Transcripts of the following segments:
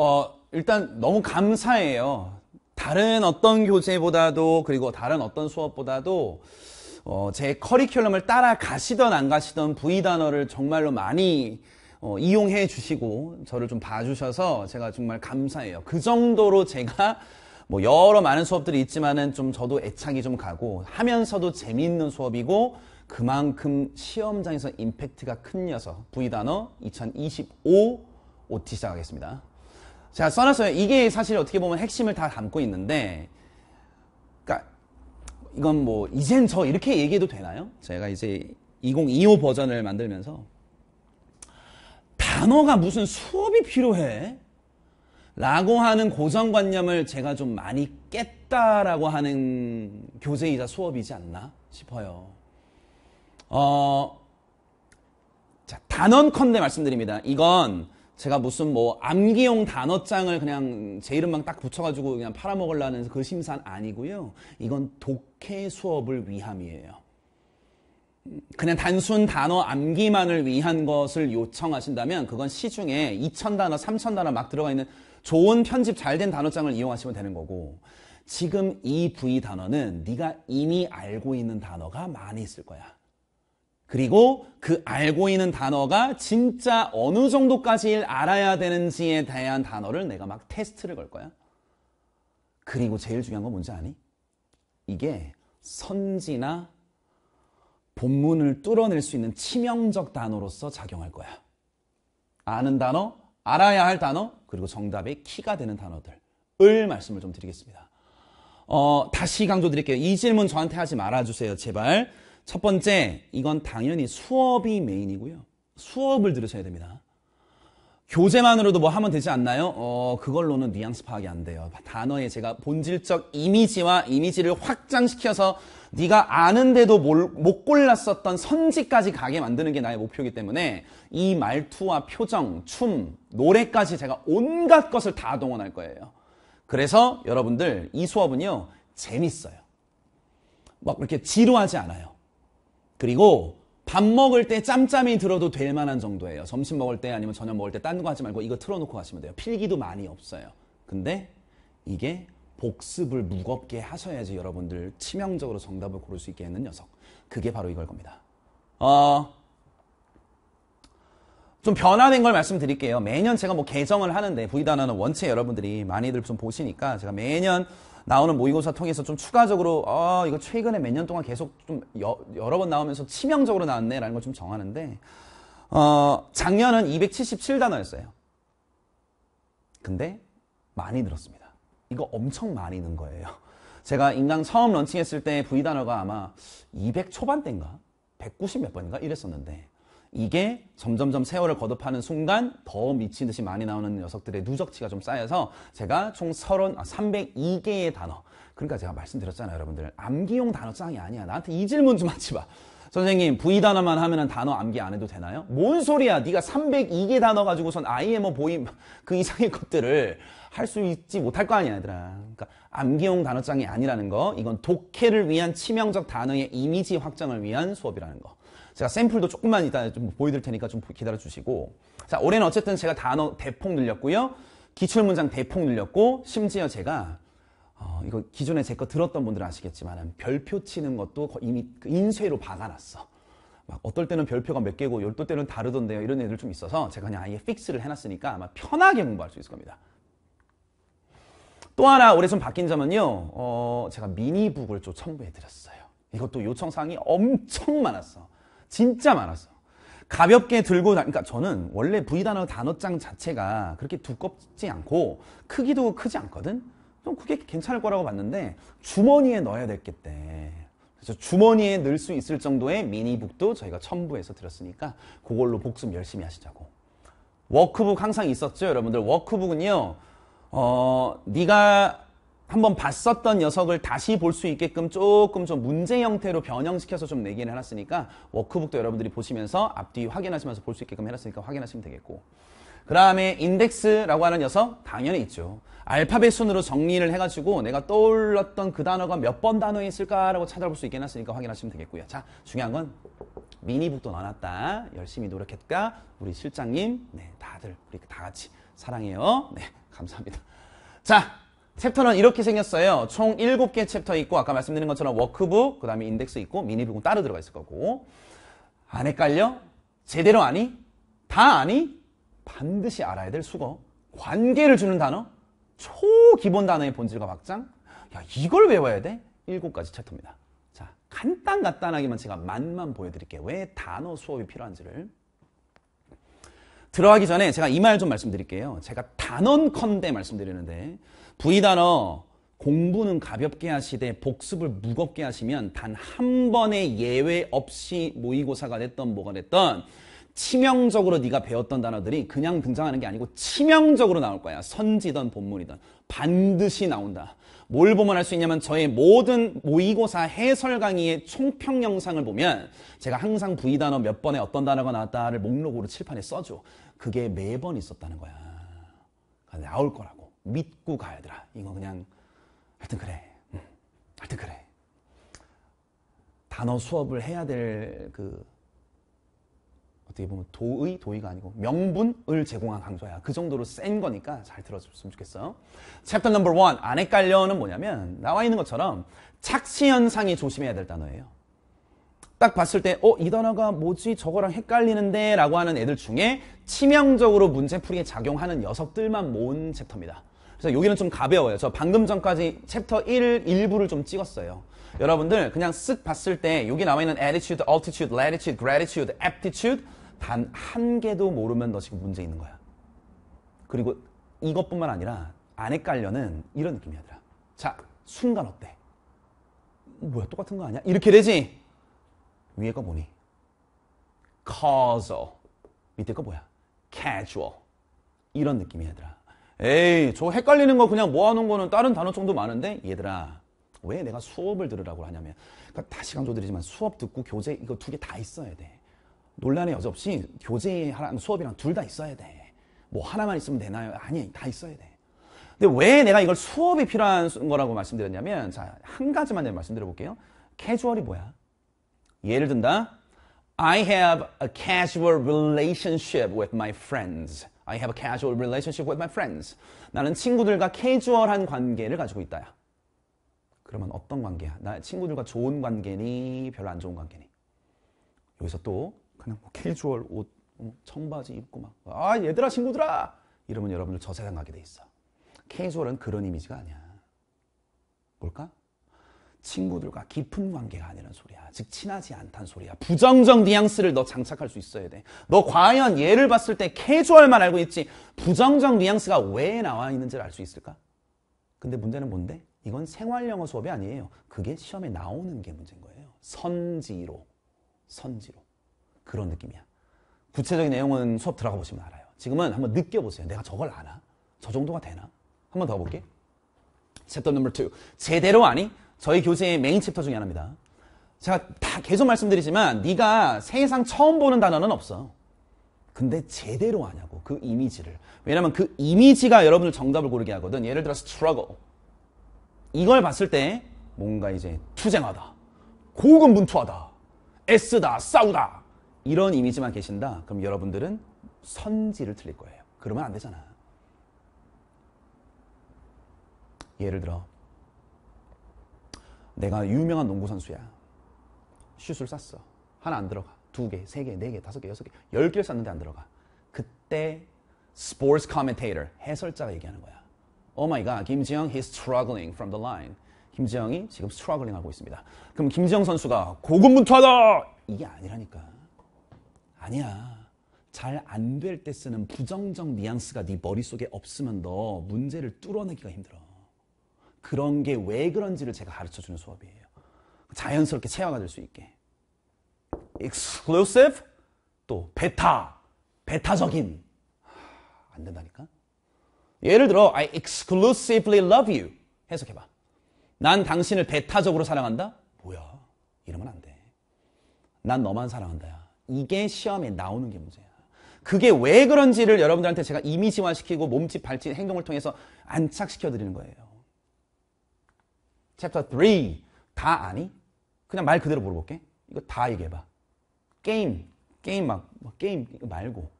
어, 일단 너무 감사해요. 다른 어떤 교재보다도 그리고 다른 어떤 수업보다도 어, 제 커리큘럼을 따라가시던 안 가시던 V 단어를 정말로 많이 어, 이용해 주시고 저를 좀 봐주셔서 제가 정말 감사해요. 그 정도로 제가 뭐 여러 많은 수업들이 있지만은 좀 저도 애착이 좀 가고 하면서도 재미있는 수업이고 그만큼 시험장에서 임팩트가 큰 녀석 V 단어 2025 OT 시작하겠습니다. 자, 써놨어요. 이게 사실 어떻게 보면 핵심을 다 담고 있는데, 그니까 이건 뭐 이젠 저 이렇게 얘기해도 되나요? 제가 이제 2025 버전을 만들면서 단어가 무슨 수업이 필요해? 라고 하는 고정관념을 제가 좀 많이 깼다라고 하는 교재이자 수업이지 않나 싶어요. 어, 자, 단언컨대 말씀드립니다. 이건 제가 무슨 뭐 암기용 단어장을 그냥 제 이름만 딱 붙여가지고 그냥 팔아먹으려는 그 심산 아니고요. 이건 독해 수업을 위함이에요. 그냥 단순 단어 암기만을 위한 것을 요청하신다면 그건 시중에 2,000단어, 3,000단어 막 들어가 있는 좋은 편집 잘 된 단어장을 이용하시면 되는 거고 지금 이 부위 단어는 네가 이미 알고 있는 단어가 많이 있을 거야. 그리고 그 알고 있는 단어가 진짜 어느 정도까지 알아야 되는지에 대한 단어를 내가 막 테스트를 걸 거야. 그리고 제일 중요한 건 뭔지 아니? 이게 선지나 본문을 뚫어낼 수 있는 치명적 단어로서 작용할 거야. 아는 단어, 알아야 할 단어, 그리고 정답의 키가 되는 단어들을 말씀을 좀 드리겠습니다. 어, 다시 강조드릴게요. 이 질문 저한테 하지 말아주세요, 제발. 첫 번째, 이건 당연히 수업이 메인이고요. 수업을 들으셔야 됩니다. 교재만으로도 뭐 하면 되지 않나요? 어, 그걸로는 뉘앙스 파악이 안 돼요. 단어의 제가 본질적 이미지와 이미지를 확장시켜서 네가 아는데도 몰, 못 골랐었던 선지까지 가게 만드는 게 나의 목표이기 때문에 이 말투와 표정, 춤, 노래까지 제가 온갖 것을 다 동원할 거예요. 그래서 여러분들 이 수업은요 재밌어요. 막 그렇게 지루하지 않아요. 그리고 밥 먹을 때 짬짬이 들어도 될 만한 정도예요. 점심 먹을 때 아니면 저녁 먹을 때 딴 거 하지 말고 이거 틀어놓고 가시면 돼요. 필기도 많이 없어요. 근데 이게 복습을 무겁게 하셔야지 여러분들 치명적으로 정답을 고를 수 있게 하는 녀석. 그게 바로 이걸 겁니다. 어, 좀 변화된 걸 말씀드릴게요. 매년 제가 뭐 개정을 하는데 부이단어는 원체 여러분들이 많이들 좀 보시니까 제가 매년 나오는 모의고사 통해서 좀 추가적으로 어, 이거 최근에 몇 년 동안 계속 좀 여, 여러 번 나오면서 치명적으로 나왔네라는 걸 좀 정하는데 어, 작년은 277단어였어요. 근데 많이 늘었습니다. 이거 엄청 많이 는 거예요. 제가 인강 처음 런칭했을 때 V 단어가 아마 200 초반대인가? 190 몇 번인가? 이랬었는데 이게 점점점 세월을 거듭하는 순간 더 미친 듯이 많이 나오는 녀석들의 누적치가 좀 쌓여서 제가 총 30, 아, 302개의 단어 그러니까 제가 말씀드렸잖아요 여러분들 암기용 단어장이 아니야 나한테 이 질문 좀 하지 마 선생님 V 단어만 하면 은 단어 암기 안 해도 되나요? 뭔 소리야 네가 302개 단어 가지고선 IMO 보임 그 이상의 것들을 할 수 있지 못할 거 아니야 얘들아 그러니까 암기용 단어장이 아니라는 거 이건 독해를 위한 치명적 단어의 이미지 확장을 위한 수업이라는 거 제가 샘플도 조금만 일단 좀 보여드릴 테니까 좀 기다려주시고 자 올해는 어쨌든 제가 단어 대폭 늘렸고요 기출문장 대폭 늘렸고 심지어 제가 어, 이거 기존에 제 거 들었던 분들은 아시겠지만 별표 치는 것도 이미 그 인쇄로 박아놨어 막 어떨 때는 별표가 몇 개고 열떨 때는 다르던데요 이런 애들 좀 있어서 제가 그냥 아예 픽스를 해놨으니까 아마 편하게 공부할 수 있을 겁니다 또 하나 올해 좀 바뀐 점은요 어, 제가 미니북을 좀 첨부해드렸어요 이것도 요청사항이 엄청 많았어 진짜 많았어. 가볍게 들고 다, 그러니까 저는 원래 V 단어 단어장 자체가 그렇게 두껍지 않고 크기도 크지 않거든. 좀 그게 괜찮을 거라고 봤는데 주머니에 넣어야 됐겠대. 그래서 주머니에 넣을 수 있을 정도의 미니북도 저희가 첨부해서 드렸으니까 그걸로 복습 열심히 하시자고. 워크북 항상 있었죠, 여러분들. 워크북은요. 어, 네가 한번 봤었던 녀석을 다시 볼 수 있게끔 조금 좀 문제 형태로 변형시켜서 좀 내기를 해놨으니까 워크북도 여러분들이 보시면서 앞뒤 확인하시면서 볼 수 있게끔 해놨으니까 확인하시면 되겠고 그 다음에 인덱스라고 하는 녀석 당연히 있죠. 알파벳 순으로 정리를 해가지고 내가 떠올랐던 그 단어가 몇 번 단어에 있을까라고 찾아볼 수 있게 해놨으니까 확인하시면 되겠고요. 자 중요한 건 미니북도 넣어놨다. 열심히 노력했다. 우리 실장님 네 다들 우리 다 같이 사랑해요. 네 감사합니다. 자 챕터는 이렇게 생겼어요. 총 7개 챕터 있고 아까 말씀드린 것처럼 워크북, 그 다음에 인덱스 있고 미니북은 따로 들어가 있을 거고 안 헷갈려? 제대로 아니? 다 아니? 반드시 알아야 될 수거 관계를 주는 단어 초기본 단어의 본질과 막장 야 이걸 외워야 돼? 7가지 챕터입니다. 자 간단간단하게만 제가 만만 보여드릴게요. 왜 단어 수업이 필요한지를 들어가기 전에 제가 이 말 좀 말씀드릴게요. 제가 단언컨대 말씀드리는데 부의단어 공부는 가볍게 하시되 복습을 무겁게 하시면 단 한 번의 예외 없이 모의고사가 됐던 뭐가 됐던 치명적으로 네가 배웠던 단어들이 그냥 등장하는 게 아니고 치명적으로 나올 거야. 선지든 본문이든 반드시 나온다. 뭘 보면 할 수 있냐면 저의 모든 모의고사 해설 강의의 총평 영상을 보면 제가 항상 부의 단어 몇 번에 어떤 단어가 나왔다를 목록으로 칠판에 써줘. 그게 매번 있었다는 거야. 나올 거라고. 믿고 가야 되라. 이거 그냥 하여튼 그래. 음, 하여튼 그래. 단어 수업을 해야 될 그 어떻게 보면 도의 도의가 아니고 명분을 제공한 강좌야. 그 정도로 센 거니까 잘 들어줬으면 좋겠어 챕터 넘버 원 안에 깔려는 뭐냐면 나와 있는 것처럼 착시 현상이 조심해야 될 단어예요. 딱 봤을 때, 어, 이 단어가 뭐지? 저거랑 헷갈리는데? 라고 하는 애들 중에 치명적으로 문제풀이에 작용하는 녀석들만 모은 챕터입니다. 그래서 여기는 좀 가벼워요. 저 방금 전까지 챕터 1 일부를 좀 찍었어요. 여러분들 그냥 쓱 봤을 때 여기 나와 있는 attitude, altitude, latitude, gratitude, aptitude 단 한 개도 모르면 너 지금 문제 있는 거야. 그리고 이것뿐만 아니라 안 헷갈려는 이런 느낌이야 자, 순간 어때? 뭐야 똑같은 거 아니야? 이렇게 되지? 위에 거 뭐니? causal 밑에 거 뭐야? casual 이런 느낌이야 얘들아 에이 저 헷갈리는 거 그냥 모아놓은 거는 다른 단어총도 많은데 얘들아 왜 내가 수업을 들으라고 하냐면 그러니까 다시 강조드리지만 수업 듣고 교재 이거 두 개 다 있어야 돼 논란의 여지없이 교재랑 하 수업이랑 둘 다 있어야 돼 뭐 하나만 있으면 되나요? 아니 다 있어야 돼 근데 왜 내가 이걸 수업이 필요한 거라고 말씀드렸냐면 자 한 가지만 내가 말씀드려 볼게요 캐주얼이 뭐야? 예를 든다 I have a casual relationship with my friends I have a casual relationship with my friends. 나는 친구들과 캐주얼한 관계를 가지고 있다. 그러면 어떤 관계야? 나 친구들과 좋은 관계니 별로 안 좋은 관계니? 여기서 또 그냥 뭐 캐주얼 옷, 청바지 입고 막아 얘들아 친구들아 이러면 여러분들 저세상 가게 돼 있어. 캐주얼은 그런 이미지가 아니야. 뭘까? 친구들과 깊은 관계가 아니라는 소리야. 즉 친하지 않다는 소리야. 부정적 뉘앙스를 너 장착할 수 있어야 돼. 너 과연 얘를 봤을 때 캐주얼만 알고 있지 부정적 뉘앙스가 왜 나와 있는지를 알 수 있을까? 근데 문제는 뭔데? 이건 생활영어 수업이 아니에요. 그게 시험에 나오는 게 문제인 거예요. 선지로. 선지로. 그런 느낌이야. 구체적인 내용은 수업 들어가 보시면 알아요. 지금은 한번 느껴보세요. 내가 저걸 아나? 저 정도가 되나? 한번 더 볼게. 챕터 넘버 2. 제대로 아니? 저희 교재의 메인 챕터 중에 하나입니다. 제가 다 계속 말씀드리지만 네가 세상 처음 보는 단어는 없어. 근데 제대로 아냐고그 이미지를. 왜냐면 그 이미지가 여러분들 정답을 고르게 하거든. 예를 들어서 struggle. 이걸 봤을 때 뭔가 이제 투쟁하다. 고군분투하다. 애쓰다. 싸우다. 이런 이미지만 계신다. 그럼 여러분들은 선지를 틀릴 거예요. 그러면 안 되잖아. 예를 들어 내가 유명한 농구선수야. 슛을 쐈어. 하나 안 들어가. 두 개, 세 개, 네 개, 다섯 개, 여섯 개, 열 개를 쐈는데 안 들어가. 그때 스포츠 커멘테이터, 해설자가 얘기하는 거야. Oh my god, 김지영, he's struggling from the line. 김지영이 지금 스트러글링 하고 있습니다. 그럼 김지영 선수가 고군분투하다! 이게 아니라니까. 아니야. 잘 안 될 때 쓰는 부정적 뉘앙스가 네 머릿속에 없으면 너 문제를 뚫어내기가 힘들어. 그런 게 왜 그런지를 제가 가르쳐주는 수업이에요. 자연스럽게 체화가 될 수 있게. exclusive, 또 베타, 베타적인. 안 된다니까? 예를 들어 I exclusively love you 해석해봐. 난 당신을 베타적으로 사랑한다? 뭐야? 이러면 안 돼. 난 너만 사랑한다. 이게 시험에 나오는 게 문제야. 그게 왜 그런지를 여러분들한테 제가 이미지화시키고 몸짓, 발짓, 행동을 통해서 안착시켜드리는 거예요. 챕터 3. 다 아니? 그냥 말 그대로 물어볼게. 이거 다 얘기해봐. 게임, 게임 막, 게임 이거 말고.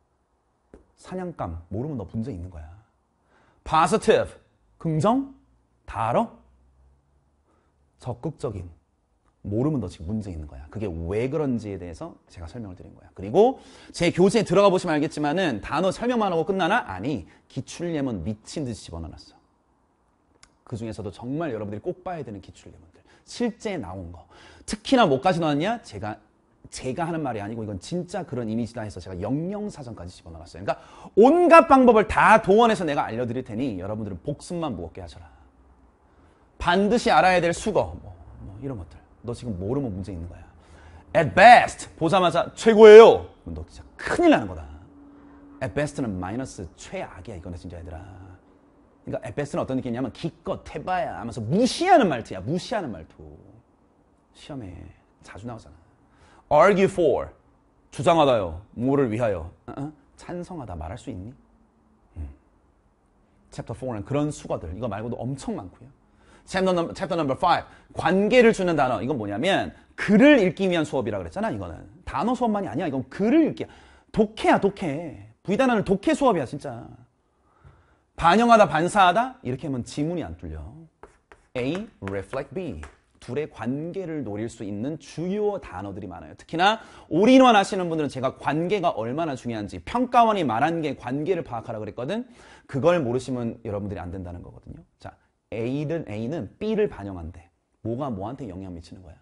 사냥감, 모르면 너 문제 있는 거야. positive, 긍정? 다 알아? 적극적인, 모르면 너 지금 문제 있는 거야. 그게 왜 그런지에 대해서 제가 설명을 드린 거야. 그리고 제 교재에 들어가 보시면 알겠지만은 단어 설명만 하고 끝나나? 아니, 기출예문 미친 듯이 집어넣어놨어. 그 중에서도 정말 여러분들이 꼭 봐야 되는 기출 예문들 실제 나온 거 특히나 뭐까지 나왔냐 제가 제가 하는 말이 아니고 이건 진짜 그런 이미지다 해서 제가 영영사전까지 집어넣었어요 그러니까 온갖 방법을 다 동원해서 내가 알려드릴 테니 여러분들은 복습만 무겁게 하셔라 반드시 알아야 될 수거 뭐, 뭐 이런 것들 너 지금 모르면 문제 있는 거야 at best 보자마자 최고예요 너 진짜 큰일 나는 거다 at best는 마이너스 최악이야 이거는 진짜 얘들아 그러니까 에베스는 어떤 느낌이냐면 기껏 해봐야 하면서 무시하는 말투야. 무시하는 말투. 시험에 자주 나오잖아. argue for 주장하다요. 뭐를 위하여. 어? 찬성하다 말할 수 있니? 챕터 음. 4는 그런 수거들 이거 말고도 엄청 많고요. 챕터 넘 챕터 넘버 5 관계를 주는 단어 이건 뭐냐면 글을 읽기 위한 수업이라 그랬잖아 이거는 단어 수업만이 아니야 이건 글을 읽기 독해야 독해 부의단어는 독해 수업이야 진짜 반영하다 반사하다 이렇게 하면 지문이 안 뚫려. A reflect B 둘의 관계를 노릴 수 있는 주요 단어들이 많아요. 특히나 올인원 하시는 분들은 제가 관계가 얼마나 중요한지 평가원이 말한 게 관계를 파악하라 그랬거든. 그걸 모르시면 여러분들이 안 된다는 거거든요. 자, A는 A는 B를 반영한대. 뭐가 뭐한테 영향 미치는 거야?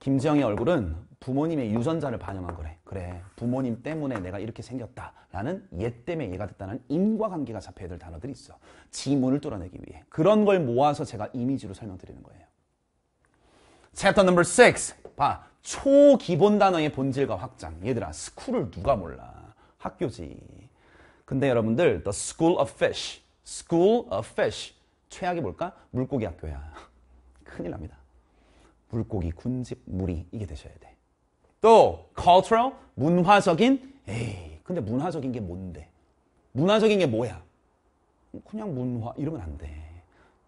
김지영의 얼굴은 부모님의 유전자를 반영한 거래. 그래. 부모님 때문에 내가 이렇게 생겼다. 라는 얘 때문에 얘가 됐다는 인과관계가 잡혀야 될 단어들이 있어. 지문을 뚫어내기 위해. 그런 걸 모아서 제가 이미지로 설명드리는 거예요. 챕터 넘버 6. 봐. 초기본 단어의 본질과 확장. 얘들아, 스쿨을 누가 몰라. 학교지. 근데 여러분들, the school of fish. school of fish. 최악이 뭘까? 물고기 학교야. 큰일 납니다. 물고기, 군집, 무리 이게 되셔야 돼. 또 cultural 문화적인 에이 근데 문화적인 게 뭔데? 문화적인 게 뭐야? 그냥 문화 이러면 안 돼.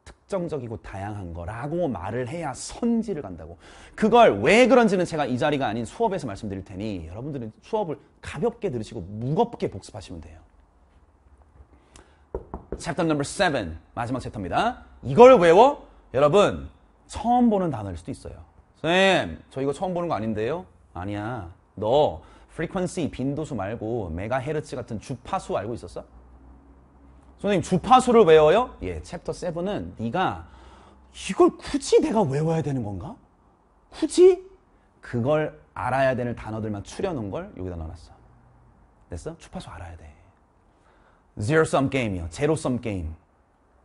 특정적이고 다양한 거라고 말을 해야 선지를 간다고. 그걸 왜 그런지는 제가 이 자리가 아닌 수업에서 말씀드릴 테니 여러분들은 수업을 가볍게 들으시고 무겁게 복습하시면 돼요. 챕터 넘버 7 마지막 챕터입니다. 이걸 외워? 여러분 처음 보는 단어일 수도 있어요. 선생님 저 이거 처음 보는 거 아닌데요? 아니야. 너 프리퀀시 빈도수 말고 메가헤르츠 같은 주파수 알고 있었어? 선생님 주파수를 외워요? 예, 챕터 7은 네가 이걸 굳이 내가 외워야 되는 건가? 굳이 그걸 알아야 되는 단어들만 추려놓은 걸 여기다 넣어놨어. 됐어? 주파수 알아야 돼. zero sum game이요. 제로 sum game.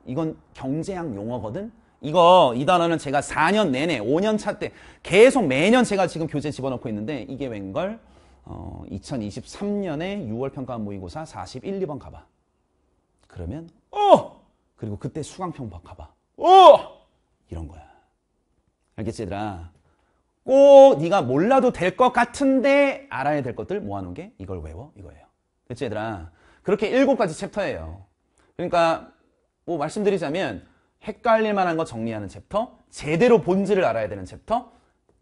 이건 경제학 용어거든. 이거 이 단어는 제가 4년 내내 5년 차 때 계속 매년 제가 지금 교재 집어넣고 있는데 이게 웬걸 어, 2023년에 6월 평가 모의고사 41, 2번 가봐. 그러면 어! 그리고 그때 수강평가 봐 어! 이런 거야. 알겠지 얘들아? 꼭 네가 몰라도 될 것 같은데 알아야 될 것들 모아놓은 게 이걸 외워 이거예요. 됐지 얘들아? 그렇게 7 가지 챕터예요. 그러니까 뭐 말씀드리자면 헷갈릴 만한 거 정리하는 챕터, 제대로 본질을 알아야 되는 챕터,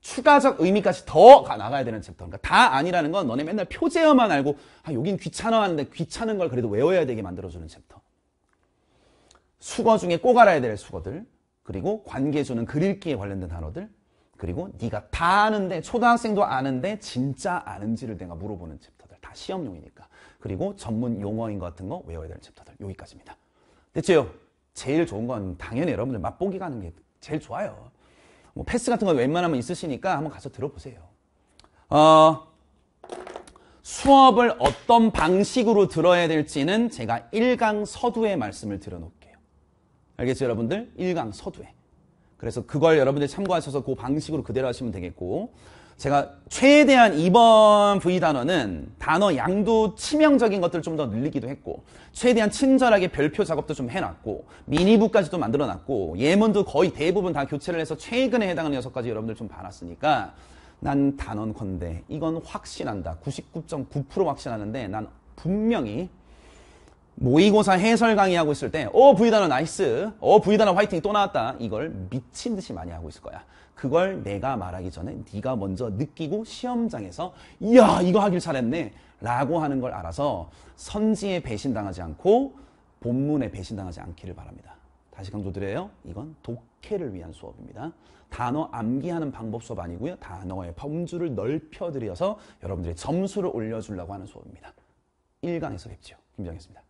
추가적 의미까지 더 나가야 되는 챕터. 그러니까 다 아니라는 건 너네 맨날 표제어만 알고 아, 여긴 귀찮아 하는데 귀찮은 걸 그래도 외워야 되게 만들어주는 챕터. 수거 중에 꼭 알아야 될 수거들, 그리고 관계주는 그릴기에 관련된 단어들, 그리고 네가 다 아는데 초등학생도 아는데 진짜 아는지를 내가 물어보는 챕터들. 다 시험용이니까. 그리고 전문 용어인 것 같은 거 외워야 되는 챕터들. 여기까지입니다. 됐죠 제일 좋은 건 당연히 여러분들 맛보기 가는 게 제일 좋아요. 뭐 패스 같은 거 웬만하면 있으시니까 한번 가서 들어보세요. 어, 수업을 어떤 방식으로 들어야 될지는 제가 1강 서두에 말씀을 드려놓을게요. 알겠죠, 여러분들? 1강 서두에. 그래서 그걸 여러분들 참고하셔서 그 방식으로 그대로 하시면 되겠고 제가 최대한 이번 V 단어는 단어 양도 치명적인 것들을 좀 더 늘리기도 했고 최대한 친절하게 별표 작업도 좀 해놨고 미니북까지도 만들어놨고 예문도 거의 대부분 다 교체를 해서 최근에 해당하는 여섯 가지 여러분들 좀 봐놨으니까 난 단언컨대 이건 확신한다 99.9% 확신하는데 난 분명히 모의고사 해설 강의하고 있을 때 어브이단어 나이스 어브이단어 화이팅 또 나왔다 이걸 미친 듯이 많이 하고 있을 거야 그걸 내가 말하기 전에 네가 먼저 느끼고 시험장에서 이야 이거 하길 잘했네 라고 하는 걸 알아서 선지에 배신당하지 않고 본문에 배신당하지 않기를 바랍니다 다시 강조드려요 이건 독해를 위한 수업입니다 단어 암기하는 방법 수업 아니고요 단어의 범주를 넓혀드려서 여러분들의 점수를 올려주려고 하는 수업입니다 1강에서 뵙죠 김정희였습니다